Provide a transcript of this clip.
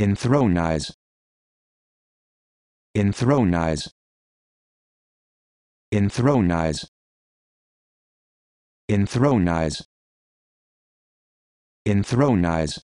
Enthronize. Enthronize. Enthronize. Enthronize. Enthronize.